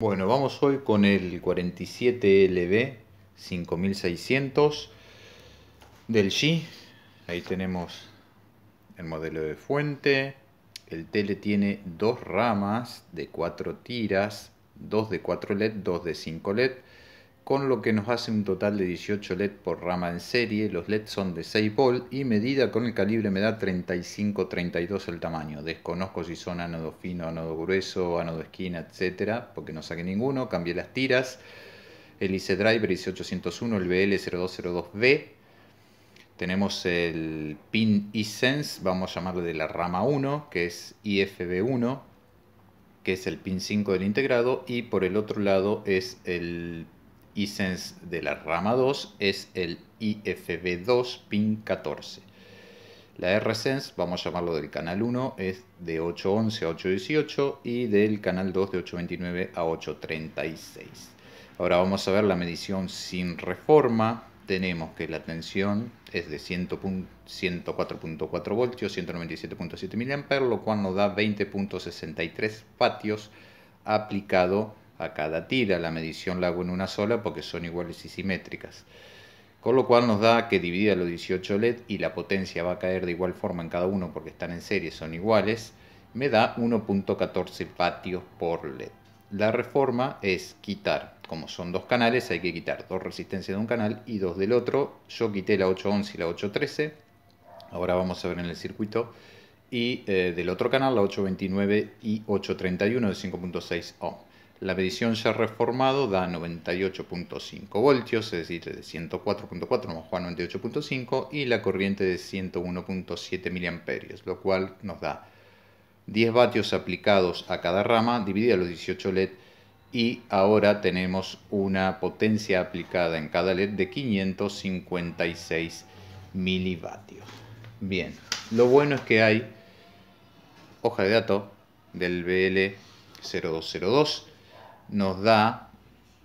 Bueno, vamos hoy con el 47LB 5600 del G. Ahí tenemos el modelo de fuente. El tele tiene dos ramas de cuatro tiras, dos de 4 LED, dos de 5 LED con lo que nos hace un total de 18 LED por rama en serie. Los leds son de 6 volt y medida con el calibre me da 35-32 el tamaño. Desconozco si son anodo fino, anodo grueso, anodo esquina, etcétera, porque no saqué ninguno. Cambié las tiras. El IC Driver IC801, el BL0202B. Tenemos el pin eSense, vamos a llamarle de la rama 1, que es IFB1, que es el pin 5 del integrado, y por el otro lado es el pin sense de la rama 2 es el IFB2 pin 14. La RSense, vamos a llamarlo del canal 1, es de 811 a 818 y del canal 2 de 829 a 836. Ahora vamos a ver la medición sin reforma. Tenemos que la tensión es de 104.4 voltios, 197.7 mA, lo cual nos da 20.63 vatios aplicado a cada tira. La medición la hago en una sola porque son iguales y simétricas. Con lo cual nos da que dividida los 18 LED y la potencia va a caer de igual forma en cada uno porque están en serie, son iguales, me da 1.14 patios por LED. La reforma es quitar, como son dos canales, hay que quitar dos resistencias de un canal y dos del otro. Yo quité la 811 y la 813, ahora vamos a ver en el circuito, y eh, del otro canal la 829 y 831 de 5.6 ohm. La medición ya reformado da 98.5 voltios, es decir, de 104.4 a jugar 98.5 y la corriente de 101.7 miliamperios, lo cual nos da 10 vatios aplicados a cada rama dividida los 18 LED y ahora tenemos una potencia aplicada en cada LED de 556 milivatios. Bien, lo bueno es que hay hoja de dato del BL0202 nos da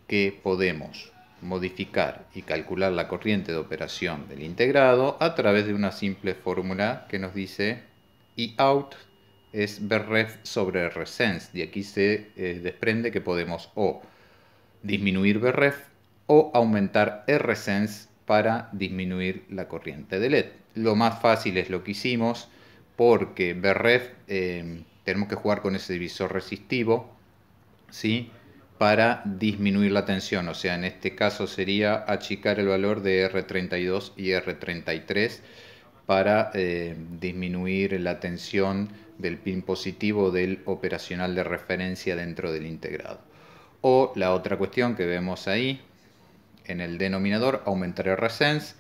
que podemos modificar y calcular la corriente de operación del integrado a través de una simple fórmula que nos dice Iout es BREF sobre RSense. De aquí se eh, desprende que podemos o disminuir BREF o aumentar RSense para disminuir la corriente de LED. Lo más fácil es lo que hicimos porque BREF eh, tenemos que jugar con ese divisor resistivo. ¿sí? para disminuir la tensión, o sea, en este caso sería achicar el valor de R32 y R33 para eh, disminuir la tensión del pin positivo del operacional de referencia dentro del integrado. O la otra cuestión que vemos ahí en el denominador, aumentar resens.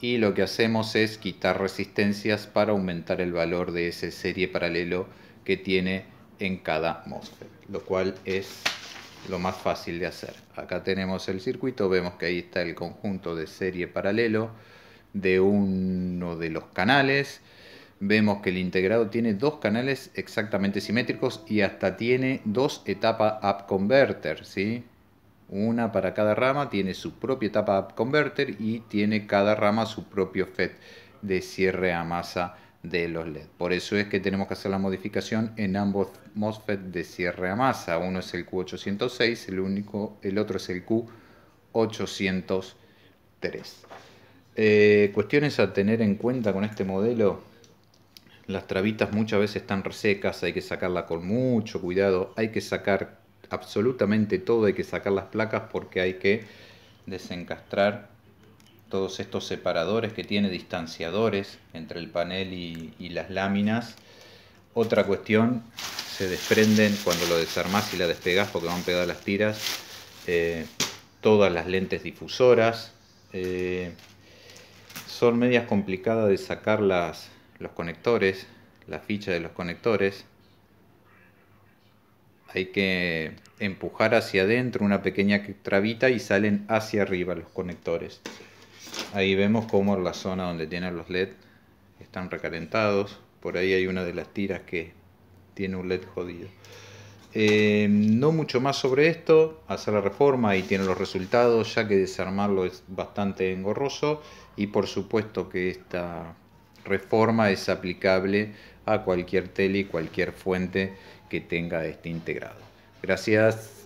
y lo que hacemos es quitar resistencias para aumentar el valor de ese serie paralelo que tiene en cada MOSFET, lo cual es lo más fácil de hacer. Acá tenemos el circuito, vemos que ahí está el conjunto de serie paralelo de uno de los canales. Vemos que el integrado tiene dos canales exactamente simétricos y hasta tiene dos etapas up converter, Una para cada rama, tiene su propia etapa up converter y tiene cada rama su propio FET de cierre a masa de los LED. Por eso es que tenemos que hacer la modificación en ambos MOSFET de cierre a masa. Uno es el Q806, el, único, el otro es el Q803. Eh, cuestiones a tener en cuenta con este modelo. Las trabitas muchas veces están resecas, hay que sacarla con mucho cuidado, hay que sacar absolutamente todo, hay que sacar las placas porque hay que desencastrar todos estos separadores que tiene, distanciadores entre el panel y, las láminas. Otra cuestión, se desprenden cuando lo desarmás y la despegás porque van pegadas las tiras, eh, todas las lentes difusoras. Eh, son medias complicadas de sacar los conectores, la ficha de los conectores. Hay que empujar hacia adentro una pequeña trabita y salen hacia arriba los conectores. Ahí vemos cómo la zona donde tienen los LED están recalentados. Por ahí hay una de las tiras que tiene un LED jodido. Eh, no mucho más sobre esto, hacer la reforma y tiene los resultados, ya que desarmarlo es bastante engorroso y por supuesto que esta reforma es aplicable a cualquier tele y cualquier fuente que tenga este integrado. Gracias.